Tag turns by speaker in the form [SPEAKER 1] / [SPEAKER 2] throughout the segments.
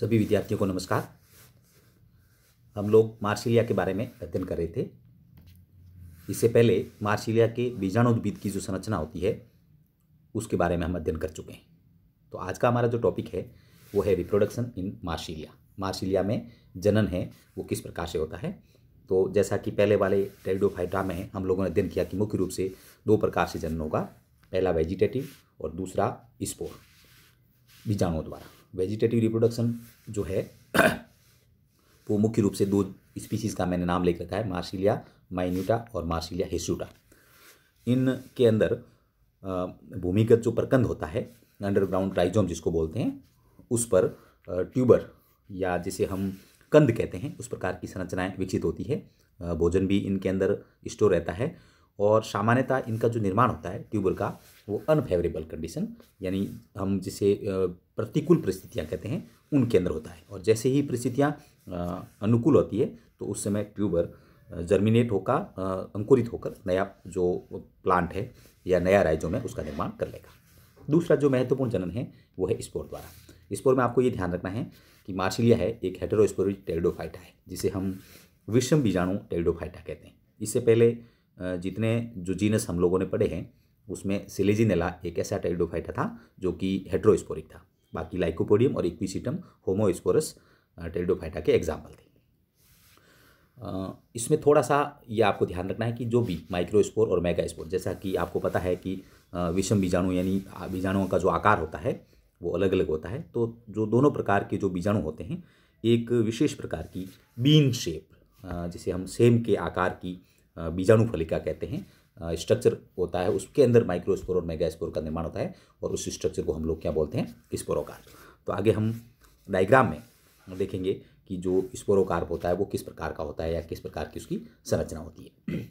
[SPEAKER 1] सभी विद्यार्थियों को नमस्कार हम लोग मार्सिलिया के बारे में अध्ययन कर रहे थे इससे पहले मार्सिलिया के बीजाणुद्भिद की जो संरचना होती है उसके बारे में हम अध्ययन कर चुके हैं तो आज का हमारा जो टॉपिक है वो है रिप्रोडक्शन इन मार्सिलिया मार्सिलिया में जनन है वो किस प्रकार से होता है तो जैसा कि पहले वाले टेरिडोफाइटा में हम लोगों ने अध्ययन किया कि मुख्य रूप से दो प्रकार से जनन होगा पहला वेजिटेटिव और दूसरा स्पोर बीजाणुओं द्वारा वेजिटेटिव रिप्रोडक्शन जो है वो मुख्य रूप से दो स्पीसीज़ का मैंने नाम लिख रखा है मार्सिलिया माइन्यूटा और मार्सिलिया हेस्यूटा इनके अंदर भूमिगत जो प्रकंद होता है अंडरग्राउंड राइजोम जिसको बोलते हैं उस पर ट्यूबर या जिसे हम कंद कहते हैं उस प्रकार की संरचनाएं विकसित होती है भोजन भी इनके अंदर स्टोर रहता है और सामान्यतः इनका जो निर्माण होता है ट्यूबर का वो अनफेवरेबल कंडीशन यानी हम जिसे प्रतिकूल परिस्थितियाँ कहते हैं उनके अंदर होता है और जैसे ही परिस्थितियाँ अनुकूल होती है तो उस समय ट्यूबर जर्मिनेट होकर अंकुरित होकर नया जो प्लांट है या नया राइजोम है उसका निर्माण कर लेगा दूसरा जो महत्वपूर्ण जनन है वो है स्पोर द्वारा स्पोर में आपको ये ध्यान रखना है कि मार्शलिया है एक हेटेरोस्पोरिक टेल्डोफाइटा है जिसे हम विषम बीजाणु टेल्डोफाइटा कहते हैं इससे पहले जितने जो जीनस हम लोगों ने पढ़े हैं उसमें सिलेजिनेला एक ऐसा टेल्डोफाइटा था जो कि हेटरोस्पोरिक था बाकी लाइकोपोडियम और इक्विसिटम होमोस्पोरस टेरिडोफाइटा के एग्जाम्पल थे इसमें थोड़ा सा ये आपको ध्यान रखना है कि जो भी माइक्रोस्पोर और मेगास्पोर जैसा कि आपको पता है कि विषम बीजाणु यानी बीजाणुओं का जो आकार होता है वो अलग अलग होता है तो जो दोनों प्रकार के जो बीजाणु होते हैं एक विशेष प्रकार की बीन शेप जिसे हम सेम के आकार की बीजाणु फलिका कहते हैं स्ट्रक्चर होता है उसके अंदर माइक्रोस्पोर और मेगास्पोर का निर्माण होता है और उस स्ट्रक्चर को हम लोग क्या बोलते हैं स्पोरोकार्प तो आगे हम डायग्राम में देखेंगे कि जो स्पोरोकार्प होता है वो किस प्रकार का होता है या किस प्रकार की उसकी संरचना होती है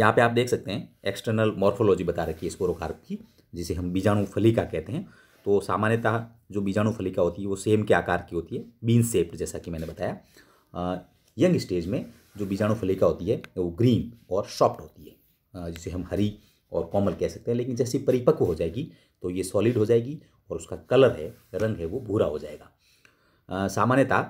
[SPEAKER 1] यहाँ पे आप देख सकते हैं एक्सटर्नल मॉर्फोलॉजी बता रखी है स्पोरोकार्प की जिसे हम बीजाणु फलिका कहते हैं तो सामान्यतः जो बीजाणु फलिका होती है वो सेम के आकार की होती है बीन सेप्ड जैसा कि मैंने बताया यंग स्टेज में जो बीजाणु फलिका होती है वो ग्रीन और सॉफ्ट होती है जिसे हम हरी और कोमल कह सकते हैं लेकिन जैसे परिपक्व हो जाएगी तो ये सॉलिड हो जाएगी और उसका कलर है रंग है वो भूरा हो जाएगा सामान्यतः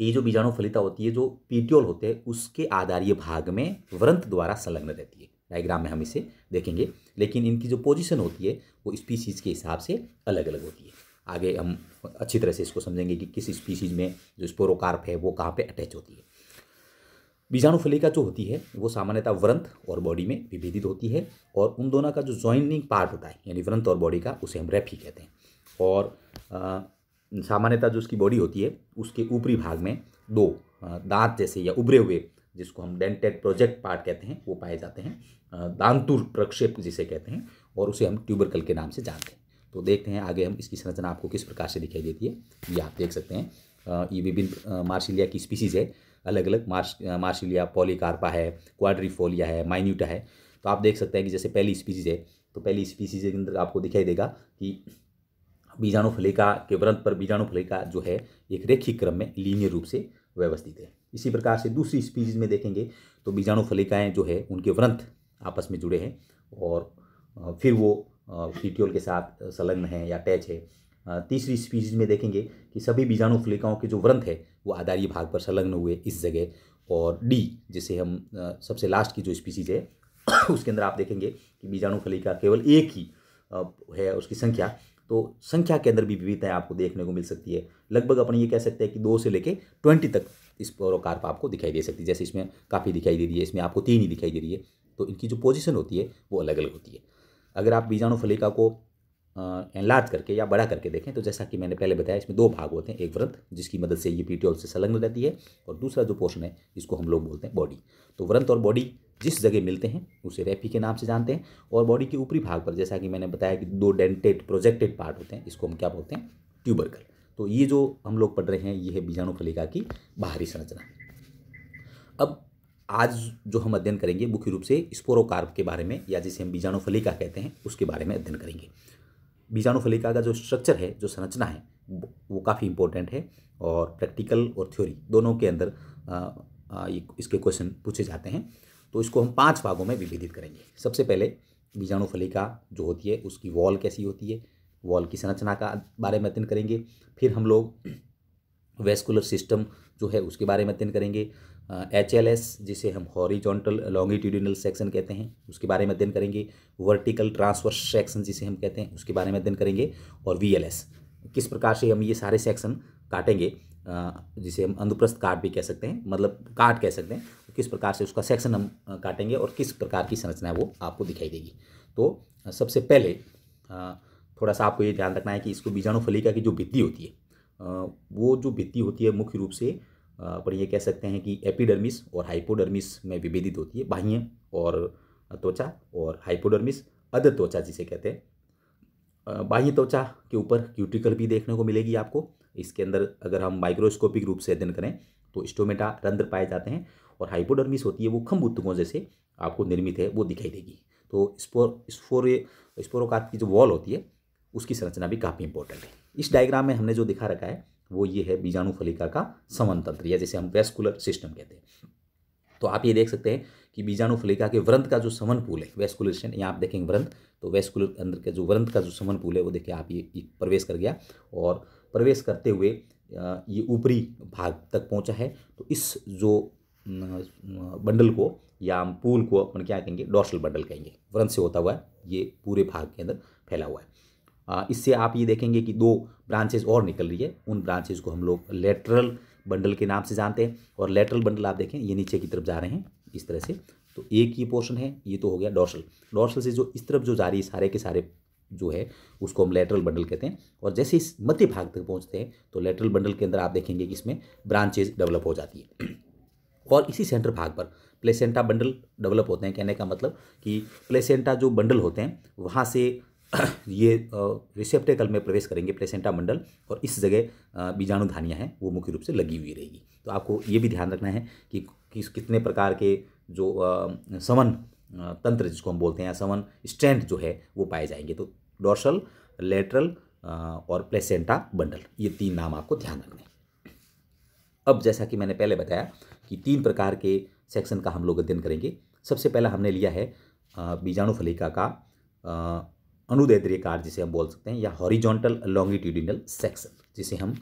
[SPEAKER 1] ये जो बीजाणु फलिता होती है जो पीटियोल होते हैं उसके आधारीय भाग में व्रंत द्वारा संलग्न रहती है डायग्राम में हम इसे देखेंगे लेकिन इनकी जो पोजीशन होती है वो स्पीसीज़ के हिसाब से अलग अलग होती है आगे हम अच्छी तरह से इसको समझेंगे कि किस स्पीसीज़ में जो स्पोरोकार्प है वो कहाँ पे अटैच होती है बीजाणु फलिका जो होती है वो सामान्यतः व्रंत और बॉडी में विभेदित होती है और उन दोनों का जो ज्वाइनिंग पार्ट होता है यानी व्रंत और बॉडी का उसे हम रेफी कहते हैं और सामान्यतः जो उसकी बॉडी होती है उसके ऊपरी भाग में दो दांत जैसे या उभरे हुए जिसको हम डेंटेड प्रोजेक्ट पार्ट कहते हैं वो पाए जाते हैं दांतुर प्रक्षेप जिसे कहते हैं और उसे हम ट्यूबरकल के नाम से जानते हैं तो देखते हैं आगे हम इसकी संरचना आपको किस प्रकार से दिखाई देती है ये आप देख सकते हैं ये विभिन्न मार्शिलिया की स्पीसीज़ है अलग अलग मार्श मार्शिलिया पॉलीकार्पा है क्वाड्रीफोलिया है माइन्यूटा है तो आप देख सकते हैं कि जैसे पहली स्पीसीज़ है तो पहली स्पीसीज़ के अंदर आपको दिखाई देगा कि बीजाणु फलिका के व्रंथ पर बीजाणु फलिका जो है एक रेखी क्रम में लीनियर रूप से व्यवस्थित है इसी प्रकार से दूसरी स्पीसीज में देखेंगे तो बीजाणु फलिकाएँ जो है उनके व्रंथ आपस में जुड़े हैं और फिर वो फीट्योल के साथ संलग्न है या अटैच है तीसरी स्पीसीज में देखेंगे कि सभी बीजाणु फलिकाओं के जो व्रंथ है वो आधारीय भाग पर संलग्न हुए इस जगह और डी जिसे हम सबसे लास्ट की जो स्पीसीज है उसके अंदर आप देखेंगे कि बीजाणु फलिका केवल एक ही है उसकी संख्या तो संख्या के अंदर भी विविधताएं आपको देखने को मिल सकती है लगभग अपन ये कह सकते हैं कि दो से लेके ट्वेंटी तक इस पोरोकार्प आपको दिखाई दे सकती है जैसे इसमें काफ़ी दिखाई दे रही है इसमें आपको तीन ही दिखाई दे रही है तो इनकी जो पोजीशन होती है वो अलग अलग होती है अगर आप बीजाणु फलिका को एनलार्ज करके या बड़ा करके देखें तो जैसा कि मैंने पहले बताया इसमें दो भाग होते हैं एक व्रत जिसकी मदद से ये पीटीओल से संलग्न रहती है और दूसरा जो पोर्शन है इसको हम लोग बोलते हैं बॉडी तो व्रंत और बॉडी जिस जगह मिलते हैं उसे रेपी के नाम से जानते हैं और बॉडी के ऊपरी भाग पर जैसा कि मैंने बताया कि दो डेंटेड प्रोजेक्टेड पार्ट होते हैं इसको हम क्या बोलते हैं ट्यूबरकल तो ये जो हम लोग पढ़ रहे हैं ये है बीजाणु फलिका की बाहरी संरचना अब आज जो हम अध्ययन करेंगे मुख्य रूप से स्पोरोकार्प के बारे में या जिसे हम बीजाणु फलिका कहते हैं उसके बारे में अध्ययन करेंगे बीजाणु फलिका का जो स्ट्रक्चर है जो संरचना है वो काफ़ी इंपॉर्टेंट है और प्रैक्टिकल और थ्योरी दोनों के अंदर इसके क्वेश्चन पूछे जाते हैं तो इसको हम पांच भागों में विभेदित करेंगे सबसे पहले बीजाणु फलिका जो होती है उसकी वॉल कैसी होती है वॉल की संरचना का बारे में अध्ययन करेंगे फिर हम लोग वेस्कुलर सिस्टम जो है उसके बारे में अध्ययन करेंगे एच एल एस जिसे हम हॉरिजॉन्टल लॉन्गिट्यूडिनल सेक्शन कहते हैं उसके बारे में अध्ययन करेंगे वर्टिकल ट्रांसवर्स सेक्शन जिसे हम कहते हैं उसके बारे में अध्ययन करेंगे और वी एल एस किस प्रकार से हम ये सारे सेक्शन काटेंगे जिसे हम अंधप्रस्थ काट भी कह सकते हैं मतलब काट कह सकते हैं तो किस प्रकार से उसका सेक्शन हम काटेंगे और किस प्रकार की संरचना वो आपको दिखाई देगी तो सबसे पहले थोड़ा सा आपको ये ध्यान रखना है कि इसको बीजाणु फलिका की जो भित्ति होती है वो जो भित्ति होती है मुख्य रूप से पर ये कह सकते हैं कि एपिडर्मिस और हाइपोडर्मिस में विभेदित होती है बाह्य और त्वचा और हाइपोडर्मिस अध त्वचा जिसे कहते हैं बाह्य त्वचा के ऊपर क्यूटिकल भी देखने को मिलेगी आपको इसके अंदर अगर हम माइक्रोस्कोपिक रूप से अध्ययन करें तो स्टोमेटा रंध्र पाए जाते हैं और हाइपोडर्मिस होती है वो खम्भ उत्तकों जैसे आपको निर्मित है वो दिखाई देगी तो स्पोर स्पोर स्पोरोकात की जो वॉल होती है उसकी संरचना भी काफ़ी इंपॉर्टेंट है इस डायग्राम में हमने जो दिखा रखा है वो ये है बीजाणु फलिका का समन तंत्र या जैसे हम वेस्कुलर सिस्टम कहते हैं तो आप ये देख सकते हैं कि बीजाणु फलिका के व्रंत का जो समन पुल है वेस्कुलर सिस्टम यहाँ आप देखेंगे व्रंत तो वेस्कुलर अंदर के जो व्रंत का जो समन पुल है वो देखिए आप ये प्रवेश कर गया और प्रवेश करते हुए ये ऊपरी भाग तक पहुँचा है तो इस जो बंडल को या हम पूल को अपन क्या कहेंगे डॉर्सल बंडल कहेंगे व्रंत से होता हुआ है ये पूरे भाग के अंदर फैला हुआ है इससे आप ये देखेंगे कि दो ब्रांचेज और निकल रही है उन ब्रांचेज को हम लोग लेटरल बंडल के नाम से जानते हैं और लेटरल बंडल आप देखें ये नीचे की तरफ जा रहे हैं इस तरह से तो एक ये पोर्शन है ये तो हो गया डॉर्सल डॉर्सल से जो इस तरफ जो जा रही है सारे के सारे जो है उसको हम लेटरल बंडल कहते हैं और जैसे इस मध्य भाग तक पहुंचते हैं तो लेटरल बंडल के अंदर आप देखेंगे कि इसमें ब्रांचेज डेवलप हो जाती है और इसी सेंटर भाग पर प्लेसेंटा बंडल डेवलप होते हैं कहने का मतलब कि प्लेसेंटा जो बंडल होते हैं वहाँ से ये रिसेप्टेकल में प्रवेश करेंगे प्लेसेंटा मंडल और इस जगह बीजाणु धानियाँ हैं वो मुख्य रूप से लगी हुई रहेगी तो आपको ये भी ध्यान रखना है कि किस कितने प्रकार के जो समन तंत्र जिसको हम बोलते हैं समन स्ट्रेंथ जो है वो पाए जाएंगे तो डोर्सल लेटरल और प्लेसेंटा बंडल ये तीन नाम आपको ध्यान रखने अब जैसा कि मैंने पहले बताया कि तीन प्रकार के सेक्शन का हम लोग अध्ययन करेंगे सबसे पहला हमने लिया है बीजाणु फलिका का अनुदैत्रीय कार्य जिसे हम बोल सकते हैं या हॉरिजॉन्टल लॉन्गिट्यूडिनल सेक्शन जिसे हम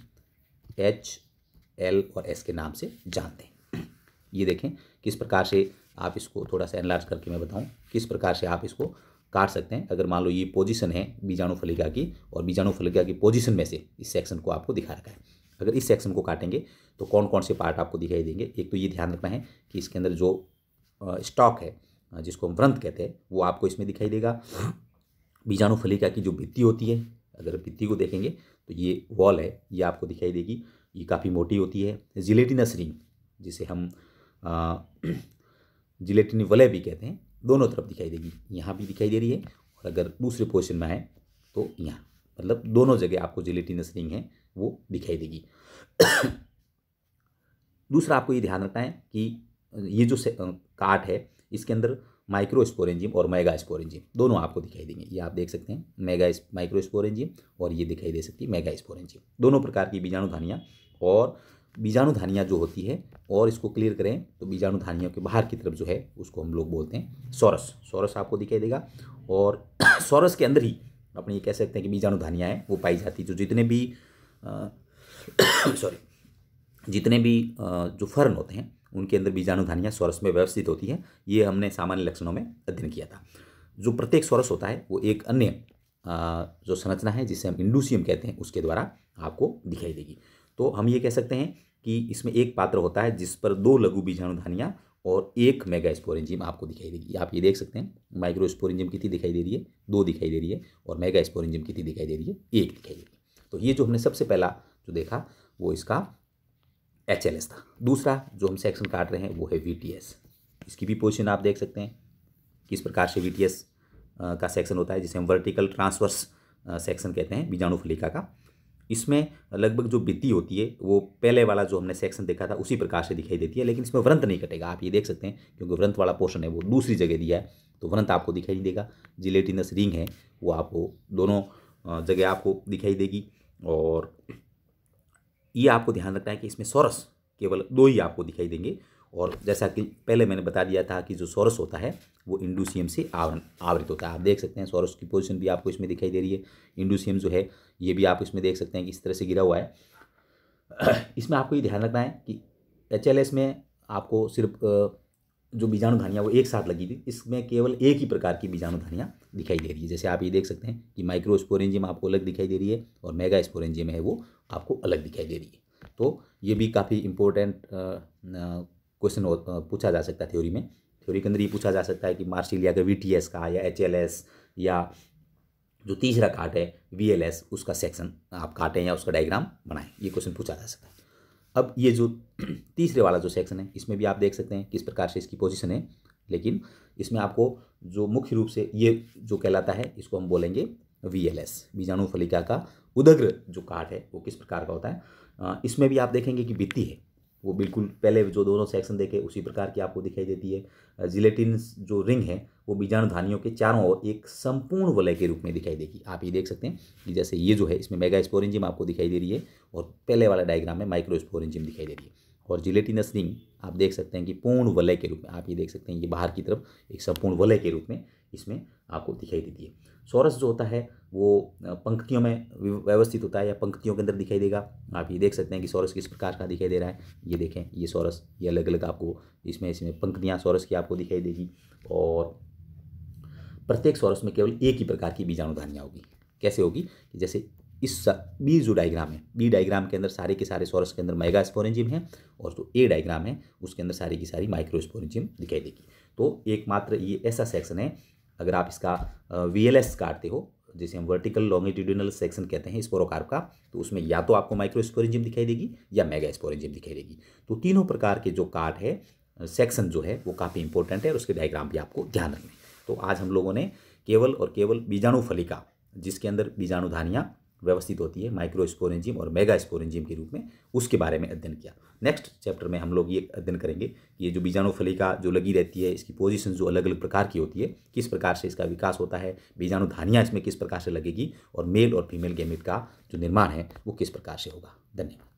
[SPEAKER 1] एच एल और एस के नाम से जानते हैं ये देखें किस प्रकार से आप इसको थोड़ा सा एनलार्ज करके मैं बताऊं किस प्रकार से आप इसको काट सकते हैं अगर मान लो ये पोजीशन है बीजाणु फलिका की और बीजाणु फलिका की पोजीशन में से इस सेक्शन को आपको दिखा रखा है अगर इस सेक्शन को काटेंगे तो कौन कौन से पार्ट आपको दिखाई देंगे एक तो ये ध्यान रखना है कि इसके अंदर जो स्टॉक है जिसको हम व्रंथ कहते हैं वो आपको इसमें दिखाई देगा बीजाणु फलिका की जो भित्ति होती है अगर भित्ति को देखेंगे तो ये वॉल है ये आपको दिखाई देगी ये काफ़ी मोटी होती है जिलेटिनस रिंग जिसे हम जिलेटिन वलय भी कहते हैं दोनों तरफ दिखाई देगी यहाँ भी दिखाई दे रही है और अगर दूसरे पोजिशन में आए तो यहाँ मतलब दोनों जगह आपको जिलेटिनस रिंग है वो दिखाई देगी दूसरा आपको ये ध्यान रखना है कि ये जो काट है इसके अंदर माइक्रो और मेगा स्पोर दोनों आपको दिखाई देंगे ये आप देख सकते हैं मेगा माइक्रो स्पोर और ये दिखाई दे सकती है मेगा स्पोरेंजियम दोनों प्रकार की बीजाणुधानियाँ और बीजाणुधानियाँ जो होती है और इसको क्लियर करें तो बीजाणुधानियों के बाहर की तरफ जो है उसको हम लोग बोलते हैं सोरस सौरस आपको दिखाई देगा और सौरस के अंदर ही अपने ये कह सकते हैं कि बीजाणुधानियाँ हैं वो पाई जाती जो जितने भी सॉरी जितने भी जो फर्न होते हैं उनके अंदर बीजाणुधानियाँ स्वरस में व्यवस्थित होती हैं ये हमने सामान्य लक्षणों में अध्ययन किया था जो प्रत्येक स्वरस होता है वो एक अन्य जो संरचना है जिसे हम इंडूसियम कहते हैं उसके द्वारा आपको दिखाई देगी तो हम ये कह सकते हैं कि इसमें एक पात्र होता है जिस पर दो लघु बीजाणुधानियाँ और एक मेगा स्पोरेंजिम आपको दिखाई देगी आप ये देख सकते हैं माइक्रो स्पोरेंजिम कितनी दिखाई दे रही है दो दिखाई दे रही है और मेगा स्पोरेंजिम कितनी दिखाई दे रही है एक दिखाई दे रही है तो ये जो हमने सबसे पहला जो देखा वो इसका एच एल एस था दूसरा जो हम सेक्शन काट रहे हैं वो है वी टी एस इसकी भी पोजिशन आप देख सकते हैं किस प्रकार से वी टी एस का सेक्शन होता है जिसे हम वर्टिकल ट्रांसवर्स सेक्शन कहते हैं बीजाणु फलिका का इसमें लगभग जो वित्ती होती है वो पहले वाला जो हमने सेक्शन देखा था उसी प्रकार से दिखाई देती है लेकिन इसमें व्रंत नहीं कटेगा आप ये देख सकते हैं क्योंकि व्रंत वाला पोर्शन है वो दूसरी जगह दिया है तो व्रंत आपको दिखाई नहीं देगा जिलेटिनस रिंग है वो आपको दोनों जगह आपको दिखाई देगी और ये आपको ध्यान रखना है कि इसमें सौरस केवल दो ही आपको दिखाई देंगे और जैसा कि पहले मैंने बता दिया था कि जो सौरस होता है वो इंडूसियम से आवरण आवृत होता है आप देख सकते हैं सौरस की पोजिशन भी आपको इसमें दिखाई दे रही है इंडूसियम जो है ये भी आप इसमें देख सकते हैं कि इस तरह से गिरा हुआ है इसमें आपको ये ध्यान रखना है कि एच में आपको सिर्फ जो बीजाणुधानियाँ वो एक साथ लगी थी इसमें केवल एक ही प्रकार की बीजाणुधानियाँ दिखाई दे रही है जैसे आप ये देख सकते हैं कि माइक्रोस्पोरेंजियम आपको अलग दिखाई दे रही है और मेगा स्पोरेंजियम है वो आपको अलग दिखाई दे रही है तो ये भी काफ़ी इंपॉर्टेंट क्वेश्चन पूछा जा सकता है थ्योरी में थ्योरी के अंदर ये पूछा जा सकता है कि मार्शिल का वी का या एच या जो तीसरा काट है वी उसका सेक्शन आप काटें या उसका डायग्राम बनाएं ये क्वेश्चन पूछा जा सकता है अब ये जो तीसरे वाला जो सेक्शन है इसमें भी आप देख सकते हैं किस प्रकार से इसकी पोजिशन है लेकिन इसमें आपको जो मुख्य रूप से ये जो कहलाता है इसको हम बोलेंगे वी एल एस बीजाणु फलिका का उदग्र जो काट है वो किस प्रकार का होता है इसमें भी आप देखेंगे कि बीती है वो बिल्कुल पहले जो दोनों सेक्शन देखे उसी प्रकार की आपको दिखाई देती है जिलेटिन जो रिंग है वो बीजाणुधानियों के चारों ओर एक संपूर्ण वलय के रूप में दिखाई देगी आप ये देख सकते हैं कि जैसे ये जो है इसमें मेगा स्पोरेंजिम आपको दिखाई दे रही है और पहले वाला डायग्राम में माइक्रो स्पोरेंजिम दिखाई दे रही है और जिलेटिनस रिंग आप देख सकते हैं कि पूर्ण वलय के रूप में आप ये देख सकते हैं ये बाहर की तरफ एक संपूर्ण वलय के रूप में इसमें आपको दिखाई देती है सौरस जो होता है वो पंक्तियों में व्यवस्थित होता है या पंक्तियों के अंदर दिखाई देगा आप ये देख सकते हैं कि सौरस किस प्रकार का दिखाई दे रहा है ये देखें ये सौरस ये अलग अलग आपको इसमें इसमें पंक्तियाँ सौरस की आपको दिखाई देगी और प्रत्येक सौरस में केवल एक ही प्रकार की बीजाणुधानियाँ होगी कैसे होगी जैसे इस बी जो डायग्राम है बी डायग्राम के अंदर सारे के सारे सौरस के अंदर मेगा स्पोरेंजिम है और जो ए डायग्राम है उसके अंदर सारी की सारी माइक्रो स्पोरेंजिम दिखाई देगी तो एकमात्र ये ऐसा सेक्शन है अगर आप इसका वी काटते हो जिसे हम वर्टिकल लॉन्गिट्यूडिनल सेक्शन कहते हैं स्पोरोकार्प का तो उसमें या तो आपको माइक्रोस्पोरेंजिम दिखाई देगी या मेगा स्पोरेंजिम दिखाई देगी तो तीनों प्रकार के जो काट है सेक्शन जो है वो काफ़ी इंपॉर्टेंट है और उसके डायग्राम भी आपको ध्यान रखना है तो आज हम लोगों ने केवल और केवल बीजाणु फलिका जिसके अंदर बीजाणु धानियाँ व्यवस्थित होती है माइक्रो स्पोरेंजिम और मेगा स्पोरेंजिम के रूप में उसके बारे में अध्ययन किया नेक्स्ट चैप्टर में हम लोग ये अध्ययन करेंगे कि ये जो बीजाणु फलिका जो लगी रहती है इसकी पोजीशन जो अलग अलग प्रकार की होती है किस प्रकार से इसका विकास होता है बीजाणु धानियाँ इसमें किस प्रकार से लगेगी और मेल और फीमेल गेमिट का जो निर्माण है वो किस प्रकार से होगा धन्यवाद